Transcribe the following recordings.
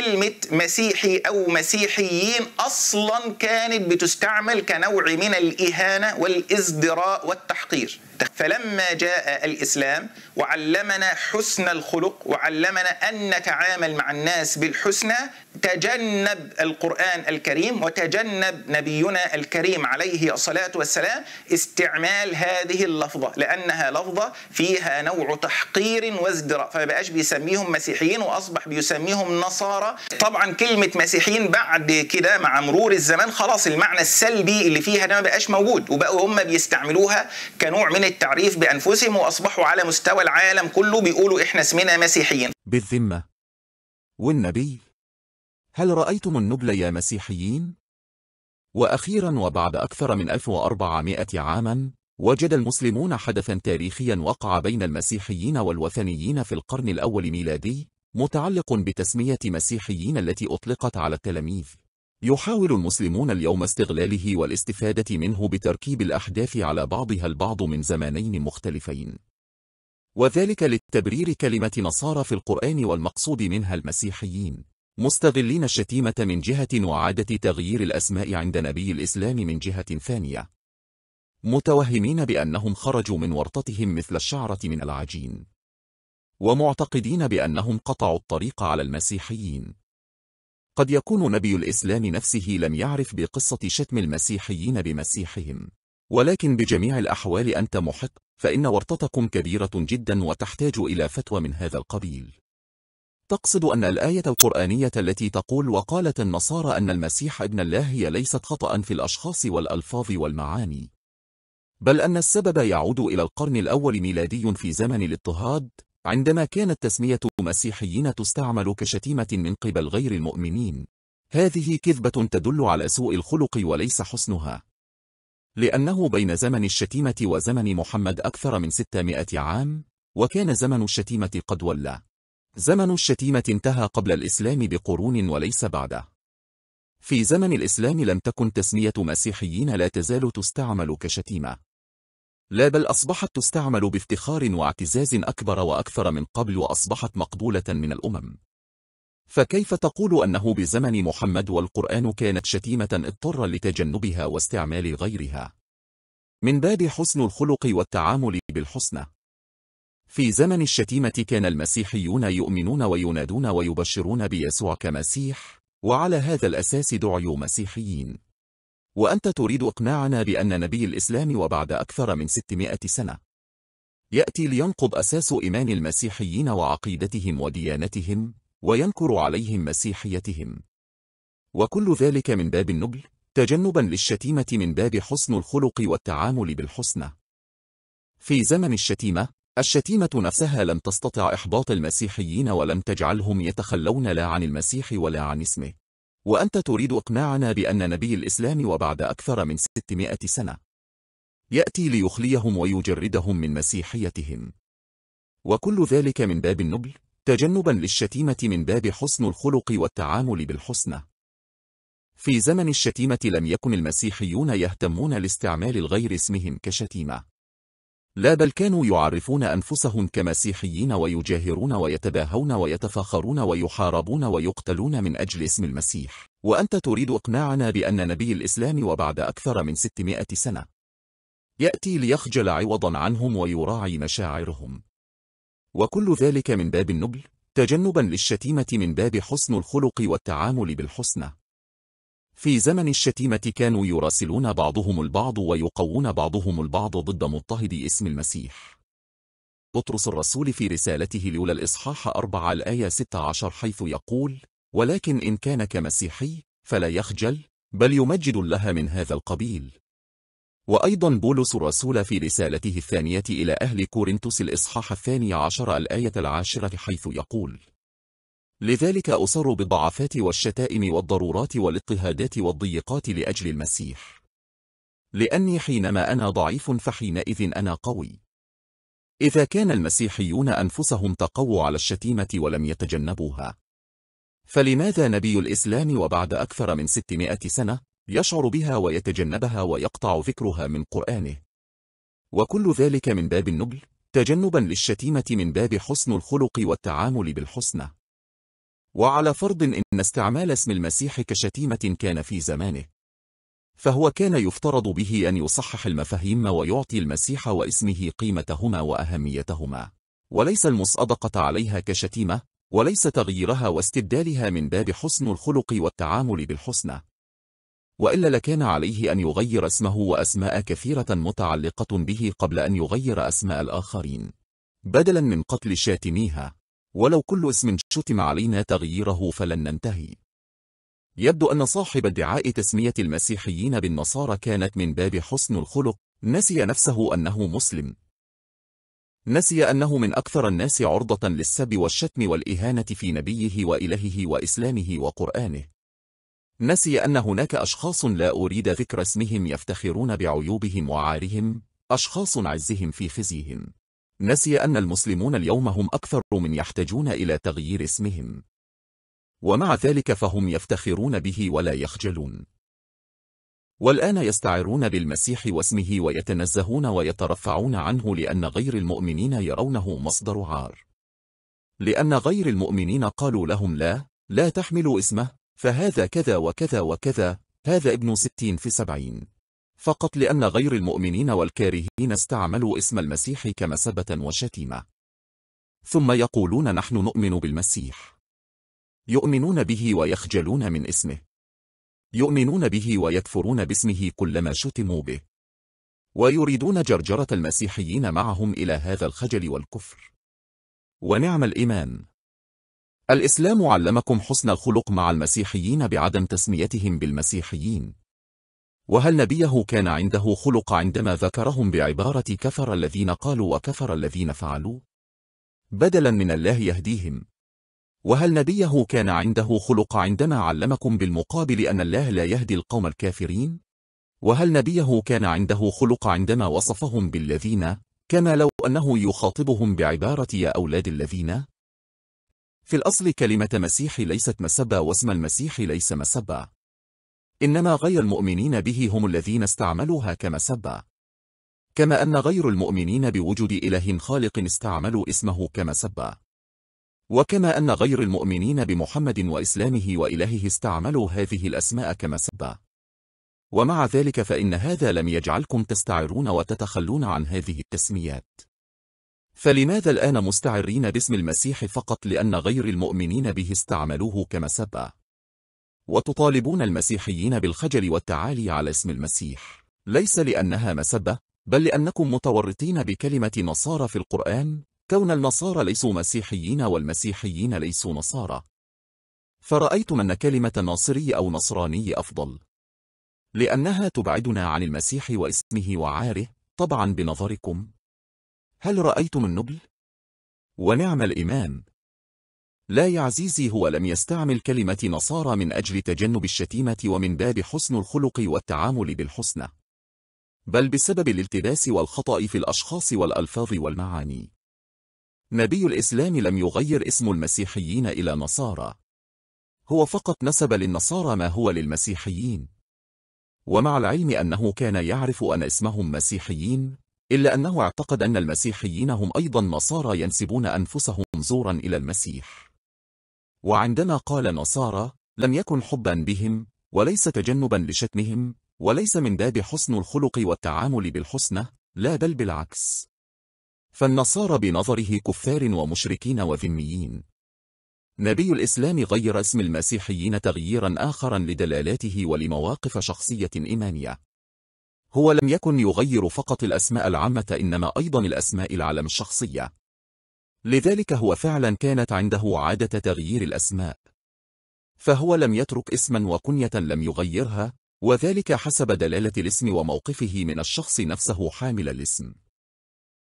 كلمة مسيحي أو مسيحيين أصلا كانت بتستعمل كنوع من الإهانة والإزدراء والتحقير فلما جاء الإسلام وعلمنا حسن الخلق وعلمنا أن نتعامل مع الناس بالحسنى تجنب القرآن الكريم وتجنب نبينا الكريم عليه الصلاة والسلام استعمال هذه اللفظة لأنها لفظة فيها نوع تحقير وازدراء فبقاش بيسميهم مسيحيين وأصبح بيسميهم نصارى طبعا كلمة مسيحيين بعد كده مع مرور الزمان خلاص المعنى السلبي اللي فيها ده ما بقاش موجود وبقوا هم بيستعملوها كنوع من التعريف بأنفسهم وأصبحوا على مستوى العالم كله بيقولوا إحنا اسمنا مسيحيين بالذمة والنبي هل رأيتم النبل يا مسيحيين؟ وأخيرا وبعد أكثر من 1400 عاما وجد المسلمون حدثا تاريخيا وقع بين المسيحيين والوثنيين في القرن الأول ميلادي متعلق بتسمية مسيحيين التي أطلقت على التلاميذ يحاول المسلمون اليوم استغلاله والاستفادة منه بتركيب الأحداث على بعضها البعض من زمانين مختلفين وذلك للتبرير كلمة نصارى في القرآن والمقصود منها المسيحيين مستغلين الشتيمة من جهة وعادة تغيير الأسماء عند نبي الإسلام من جهة ثانية متوهمين بأنهم خرجوا من ورطتهم مثل الشعرة من العجين ومعتقدين بأنهم قطعوا الطريق على المسيحيين قد يكون نبي الإسلام نفسه لم يعرف بقصة شتم المسيحيين بمسيحهم ولكن بجميع الأحوال أنت محق فإن ورطتكم كبيرة جدا وتحتاج إلى فتوى من هذا القبيل تقصد أن الآية القرآنية التي تقول وقالت النصارى أن المسيح ابن الله هي ليست خطأ في الأشخاص والألفاظ والمعاني بل أن السبب يعود إلى القرن الأول ميلادي في زمن الاضطهاد عندما كانت تسمية مسيحيين تستعمل كشتيمة من قبل غير المؤمنين هذه كذبة تدل على سوء الخلق وليس حسنها لأنه بين زمن الشتيمة وزمن محمد أكثر من 600 عام وكان زمن الشتيمة قد ولى زمن الشتيمة انتهى قبل الإسلام بقرون وليس بعده في زمن الإسلام لم تكن تسمية مسيحيين لا تزال تستعمل كشتيمة لا بل أصبحت تستعمل بافتخار واعتزاز أكبر وأكثر من قبل وأصبحت مقبولة من الأمم فكيف تقول أنه بزمن محمد والقرآن كانت شتيمة اضطر لتجنبها واستعمال غيرها من باب حسن الخلق والتعامل بالحسنى في زمن الشتيمة كان المسيحيون يؤمنون وينادون ويبشرون بيسوع كمسيح وعلى هذا الأساس دعيوا مسيحيين وأنت تريد إقناعنا بأن نبي الإسلام وبعد أكثر من 600 سنة يأتي لينقض أساس إيمان المسيحيين وعقيدتهم وديانتهم وينكر عليهم مسيحيتهم وكل ذلك من باب النبل تجنبا للشتيمة من باب حسن الخلق والتعامل بالحسنى في زمن الشتيمة الشتيمة نفسها لم تستطع إحباط المسيحيين ولم تجعلهم يتخلون لا عن المسيح ولا عن اسمه وأنت تريد إقناعنا بأن نبي الإسلام وبعد أكثر من 600 سنة يأتي ليخليهم ويجردهم من مسيحيتهم وكل ذلك من باب النبل تجنبا للشتيمة من باب حسن الخلق والتعامل بالحسنى في زمن الشتيمة لم يكن المسيحيون يهتمون لاستعمال الغير اسمهم كشتيمة لا بل كانوا يعرفون أنفسهم كمسيحيين ويجاهرون ويتباهون ويتفاخرون ويحاربون ويقتلون من أجل اسم المسيح وأنت تريد إقناعنا بأن نبي الإسلام وبعد أكثر من 600 سنة يأتي ليخجل عوضا عنهم ويراعي مشاعرهم وكل ذلك من باب النبل تجنبا للشتيمة من باب حسن الخلق والتعامل بالحسنى في زمن الشتيمة كانوا يراسلون بعضهم البعض ويقوون بعضهم البعض ضد مضطهد اسم المسيح بطرس الرسول في رسالته لولا الإصحاح 4 الآية 16 حيث يقول ولكن إن كان كمسيحي فلا يخجل بل يمجد لها من هذا القبيل وأيضا بولس الرسول في رسالته الثانية إلى أهل كورنثوس الإصحاح الثاني عشر الآية العاشرة حيث يقول لذلك أصر بالضعفات والشتائم والضرورات والاضطهادات والضيقات لأجل المسيح لأني حينما أنا ضعيف فحينئذ أنا قوي إذا كان المسيحيون أنفسهم تقووا على الشتيمة ولم يتجنبوها فلماذا نبي الإسلام وبعد أكثر من 600 سنة يشعر بها ويتجنبها ويقطع ذكرها من قرآنه وكل ذلك من باب النبل تجنبا للشتيمة من باب حسن الخلق والتعامل بالحسنى وعلى فرض إن استعمال اسم المسيح كشتيمة كان في زمانه فهو كان يفترض به أن يصحح المفاهيم ويعطي المسيح واسمه قيمتهما وأهميتهما وليس المصادقة عليها كشتيمة وليس تغييرها واستبدالها من باب حسن الخلق والتعامل بالحسنى وإلا لكان عليه أن يغير اسمه وأسماء كثيرة متعلقة به قبل أن يغير أسماء الآخرين بدلا من قتل شاتميها ولو كل اسم شتم علينا تغييره فلن ننتهي يبدو أن صاحب ادعاء تسمية المسيحيين بالنصارى كانت من باب حسن الخلق نسي نفسه أنه مسلم نسي أنه من أكثر الناس عرضة للسب والشتم والإهانة في نبيه وإلهه وإسلامه وقرآنه نسي أن هناك أشخاص لا أريد ذكر اسمهم يفتخرون بعيوبهم وعارهم أشخاص عزهم في خزيهم نسي أن المسلمون اليوم هم أكثر من يحتاجون إلى تغيير اسمهم ومع ذلك فهم يفتخرون به ولا يخجلون والآن يستعرون بالمسيح واسمه ويتنزهون ويترفعون عنه لأن غير المؤمنين يرونه مصدر عار لأن غير المؤمنين قالوا لهم لا لا تحملوا اسمه فهذا كذا وكذا وكذا هذا ابن ستين في سبعين فقط لأن غير المؤمنين والكارهين استعملوا اسم المسيح كمسبة وشتيمة ثم يقولون نحن نؤمن بالمسيح يؤمنون به ويخجلون من اسمه يؤمنون به ويكفرون باسمه كلما شتموا به ويريدون جرجرة المسيحيين معهم إلى هذا الخجل والكفر ونعم الإيمان الإسلام علمكم حسن الخلق مع المسيحيين بعدم تسميتهم بالمسيحيين وهل نبيه كان عنده خلق عندما ذكرهم بعبارة كفر الذين قالوا وكفر الذين فعلوا؟ بدلا من الله يهديهم وهل نبيه كان عنده خلق عندما علمكم بالمقابل أن الله لا يهدي القوم الكافرين؟ وهل نبيه كان عنده خلق عندما وصفهم بالذين كما لو أنه يخاطبهم بعبارة يا أولاد الذين؟ في الأصل كلمة مسيح ليست مسبة واسم المسيح ليس مسبة إنما غير المؤمنين به هم الذين استعملوها كمسبة كما أن غير المؤمنين بوجود إله خالق استعملوا اسمه كمسبة وكما أن غير المؤمنين بمحمد وإسلامه وإلهه استعملوا هذه الأسماء كمسبة ومع ذلك فإن هذا لم يجعلكم تستعرون وتتخلون عن هذه التسميات فلماذا الآن مستعرين باسم المسيح فقط لأن غير المؤمنين به استعملوه كمسبة؟ وتطالبون المسيحيين بالخجل والتعالي على اسم المسيح ليس لأنها مسبة بل لأنكم متورطين بكلمة نصارى في القرآن كون النصارى ليسوا مسيحيين والمسيحيين ليسوا نصارى فرأيتم أن كلمة ناصري أو نصراني أفضل لأنها تبعدنا عن المسيح واسمه وعاره طبعا بنظركم هل رأيتم النبل؟ ونعم الإمام لا يا عزيزي هو لم يستعمل كلمة نصارى من أجل تجنب الشتيمة ومن باب حسن الخلق والتعامل بالحسنى بل بسبب الالتباس والخطأ في الأشخاص والألفاظ والمعاني نبي الإسلام لم يغير اسم المسيحيين إلى نصارى هو فقط نسب للنصارى ما هو للمسيحيين ومع العلم أنه كان يعرف أن اسمهم مسيحيين إلا أنه اعتقد أن المسيحيين هم أيضا نصارى ينسبون أنفسهم زورا إلى المسيح وعندما قال نصارى لم يكن حبا بهم وليس تجنبا لشتمهم وليس من باب حسن الخلق والتعامل بالحسنى لا بل بالعكس فالنصارى بنظره كفار ومشركين وذميين نبي الإسلام غير اسم المسيحيين تغييرا آخرا لدلالاته ولمواقف شخصية إيمانية هو لم يكن يغير فقط الأسماء العامة إنما أيضا الأسماء العلم الشخصية لذلك هو فعلا كانت عنده عادة تغيير الأسماء فهو لم يترك اسما وكنية لم يغيرها وذلك حسب دلالة الاسم وموقفه من الشخص نفسه حامل الاسم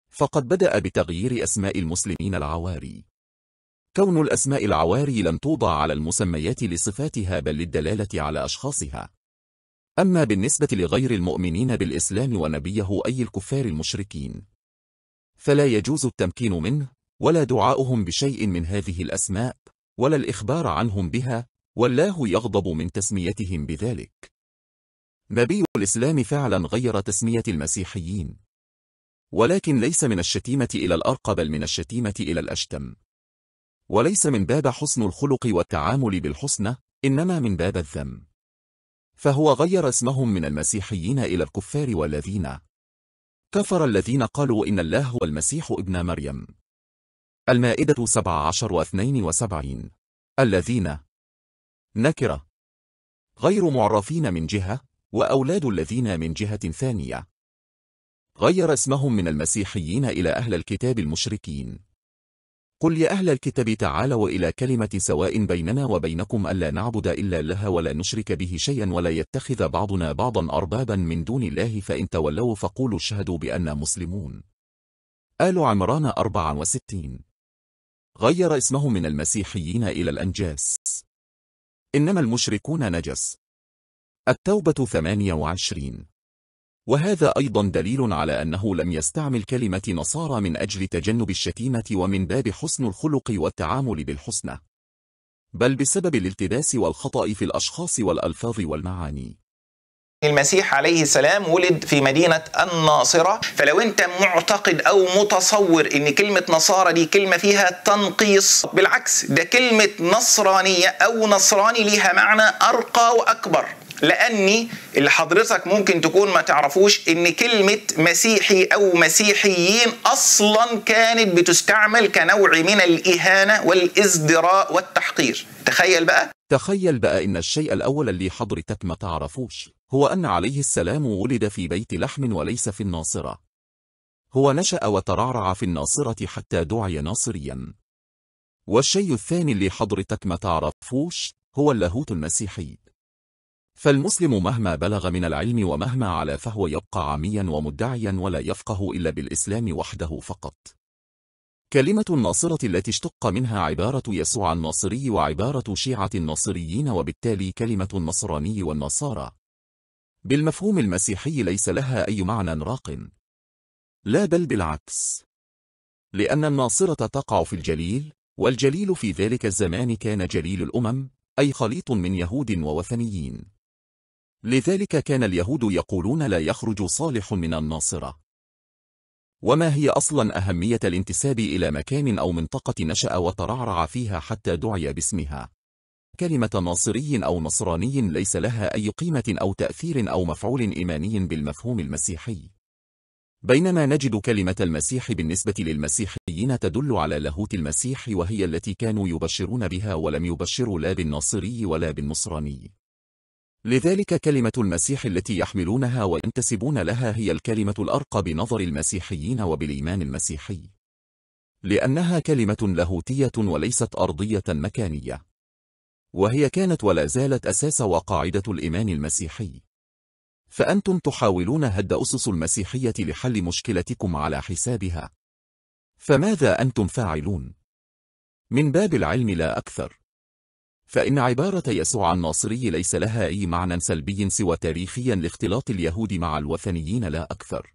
فقد بدأ بتغيير أسماء المسلمين العواري كون الأسماء العواري لم توضع على المسميات لصفاتها بل للدلالة على أشخاصها أما بالنسبة لغير المؤمنين بالإسلام ونبيه أي الكفار المشركين فلا يجوز التمكين منه ولا دعاؤهم بشيء من هذه الأسماء ولا الإخبار عنهم بها والله يغضب من تسميتهم بذلك نبي الإسلام فعلا غير تسمية المسيحيين ولكن ليس من الشتيمة إلى الأرقى بل من الشتيمة إلى الأشتم وليس من باب حسن الخلق والتعامل بالحسنى إنما من باب الذم فهو غير اسمهم من المسيحيين إلى الكفار والذين كفر الذين قالوا إن الله هو المسيح ابن مريم المائدة 17 72 الذين نكرة غير معرفين من جهة وأولاد الذين من جهة ثانية غير اسمهم من المسيحيين إلى أهل الكتاب المشركين قل يا أهل الكتاب تعالوا إلى كلمة سواء بيننا وبينكم ألا نعبد إلا لها ولا نشرك به شيئا ولا يتخذ بعضنا بعضا أربابا من دون الله فإن تولوا فقولوا اشهدوا بأننا مسلمون آل عمران 64 غير اسمه من المسيحيين إلى الأنجاس إنما المشركون نجس التوبة 28 وهذا أيضا دليل على أنه لم يستعمل كلمة نصارى من أجل تجنب الشتيمة ومن باب حسن الخلق والتعامل بالحسنى بل بسبب الالتباس والخطأ في الأشخاص والألفاظ والمعاني المسيح عليه السلام ولد في مدينة الناصرة فلو انت معتقد او متصور ان كلمة نصارى دي كلمة فيها تنقيص بالعكس ده كلمة نصرانية او نصراني ليها معنى ارقى واكبر لاني اللي حضرتك ممكن تكون ما تعرفوش ان كلمه مسيحي او مسيحيين اصلا كانت بتستعمل كنوع من الاهانه والازدراء والتحقير تخيل بقى تخيل بقى ان الشيء الاول اللي حضرتك ما تعرفوش هو أن عليه السلام ولد في بيت لحم وليس في الناصرة هو نشأ وترعرع في الناصرة حتى دعي ناصريا والشيء الثاني اللي حضرتك ما تعرفوش هو اللاهوت المسيحي فالمسلم مهما بلغ من العلم ومهما على فهو يبقى عاميا ومدعيا ولا يفقه إلا بالإسلام وحده فقط كلمة الناصرة التي اشتق منها عبارة يسوع الناصري وعبارة شيعة الناصريين وبالتالي كلمة النصراني والنصارى بالمفهوم المسيحي ليس لها أي معنى راق لا بل بالعكس لأن الناصرة تقع في الجليل والجليل في ذلك الزمان كان جليل الأمم أي خليط من يهود ووثنيين لذلك كان اليهود يقولون لا يخرج صالح من الناصرة وما هي أصلا أهمية الانتساب إلى مكان أو منطقة نشأ وترعرع فيها حتى دعي باسمها كلمة ناصري أو نصراني ليس لها أي قيمة أو تأثير أو مفعول إيماني بالمفهوم المسيحي بينما نجد كلمة المسيح بالنسبة للمسيحيين تدل على لاهوت المسيح وهي التي كانوا يبشرون بها ولم يبشروا لا بالناصري ولا بالنصراني لذلك كلمة المسيح التي يحملونها وينتسبون لها هي الكلمة الأرقى بنظر المسيحيين وبالإيمان المسيحي لأنها كلمة لاهوتية وليست أرضية مكانية وهي كانت ولا زالت أساس وقاعدة الإيمان المسيحي فأنتم تحاولون هد أسس المسيحية لحل مشكلتكم على حسابها فماذا أنتم فاعلون؟ من باب العلم لا أكثر فإن عبارة يسوع الناصري ليس لها أي معنى سلبي سوى تاريخيا لاختلاط اليهود مع الوثنيين لا أكثر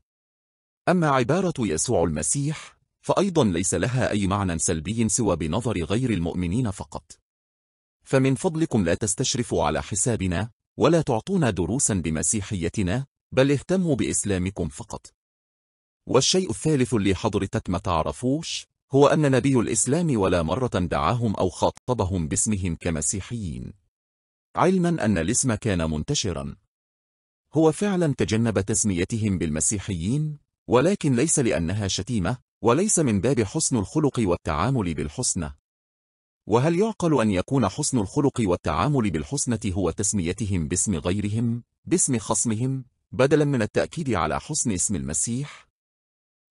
أما عبارة يسوع المسيح فأيضا ليس لها أي معنى سلبي سوى بنظر غير المؤمنين فقط فمن فضلكم لا تستشرفوا على حسابنا ولا تعطونا دروسا بمسيحيتنا بل اهتموا بإسلامكم فقط والشيء الثالث اللي حضرتك ما تعرفوش هو أن نبي الإسلام ولا مرة دعاهم أو خاطبهم باسمهم كمسيحيين علما أن الاسم كان منتشرا هو فعلا تجنب تسميتهم بالمسيحيين ولكن ليس لأنها شتيمة وليس من باب حسن الخلق والتعامل بالحسنى وهل يعقل أن يكون حسن الخلق والتعامل بالحسنة هو تسميتهم باسم غيرهم، باسم خصمهم، بدلا من التأكيد على حسن اسم المسيح؟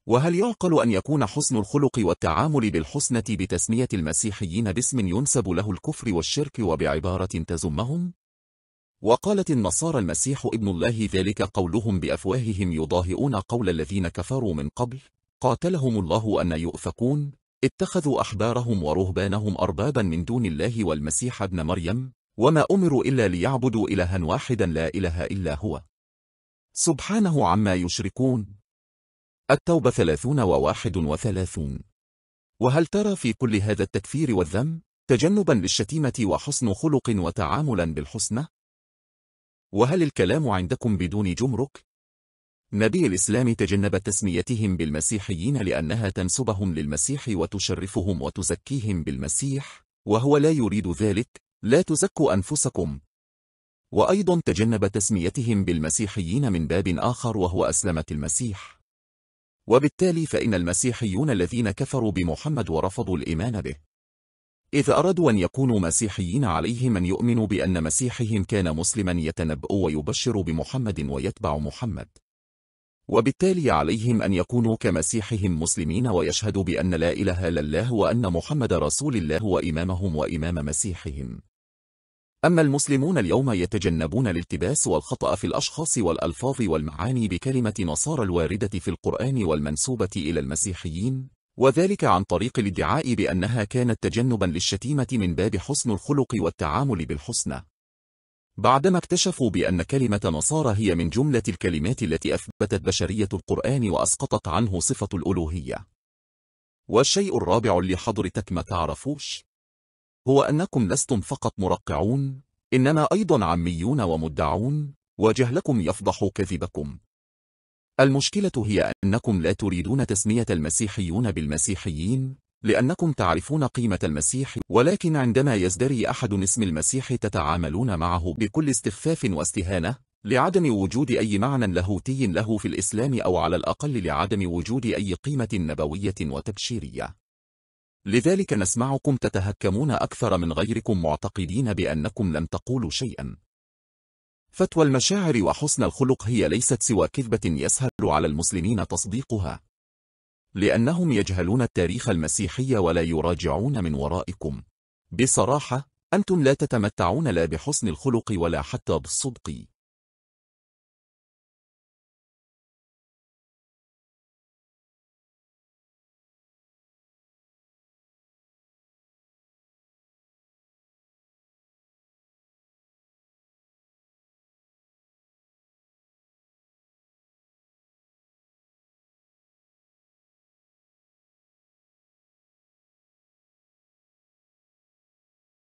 وهل يعقل أن يكون حسن الخلق والتعامل بالحسنة بتسمية المسيحيين باسم ينسب له الكفر والشرك وبعبارة تزمهم؟ وقالت النصارى المسيح ابن الله ذلك قولهم بأفواههم يضاهئون قول الذين كفروا من قبل قاتلهم الله أن يؤفكون اتخذوا أحبارهم ورهبانهم أربابا من دون الله والمسيح ابن مريم وما أمروا إلا ليعبدوا إلها واحدا لا إله إلا هو سبحانه عما يشركون التوبة ثلاثون وواحد وثلاثون وهل ترى في كل هذا التكفير والذم تجنبا للشتيمة وحسن خلق وتعاملا بالحسنى؟ وهل الكلام عندكم بدون جمرك؟ نبي الإسلام تجنب تسميتهم بالمسيحيين لأنها تنسبهم للمسيح وتشرفهم وتزكيهم بالمسيح وهو لا يريد ذلك لا تزكوا أنفسكم وأيضا تجنب تسميتهم بالمسيحيين من باب آخر وهو أسلمة المسيح وبالتالي فإن المسيحيون الذين كفروا بمحمد ورفضوا الإيمان به إذا أرادوا أن يكونوا مسيحيين عليهم أن يؤمنوا بأن مسيحهم كان مسلما يتنبؤ ويبشر بمحمد ويتبع محمد وبالتالي عليهم أن يكونوا كمسيحهم مسلمين ويشهدوا بأن لا إله إلا الله وأن محمد رسول الله وإمامهم وإمام مسيحهم أما المسلمون اليوم يتجنبون الالتباس والخطأ في الأشخاص والألفاظ والمعاني بكلمة نصارى الواردة في القرآن والمنسوبة إلى المسيحيين وذلك عن طريق الادعاء بأنها كانت تجنبا للشتيمة من باب حسن الخلق والتعامل بالحسنى بعدما اكتشفوا بأن كلمة نصارى هي من جملة الكلمات التي أثبتت بشرية القرآن وأسقطت عنه صفة الألوهية والشيء الرابع اللي حضرتك ما تعرفوش هو أنكم لستم فقط مرقعون إنما أيضا عميون ومدعون وجهلكم يفضح كذبكم المشكلة هي أنكم لا تريدون تسمية المسيحيون بالمسيحيين لأنكم تعرفون قيمة المسيح ولكن عندما يزدري أحد اسم المسيح تتعاملون معه بكل استخفاف واستهانة لعدم وجود أي معنى لاهوتي له في الإسلام أو على الأقل لعدم وجود أي قيمة نبوية وتبشيرية لذلك نسمعكم تتهكمون أكثر من غيركم معتقدين بأنكم لم تقولوا شيئا فتوى المشاعر وحسن الخلق هي ليست سوى كذبة يسهل على المسلمين تصديقها لأنهم يجهلون التاريخ المسيحي ولا يراجعون من ورائكم بصراحة أنتم لا تتمتعون لا بحسن الخلق ولا حتى بالصدق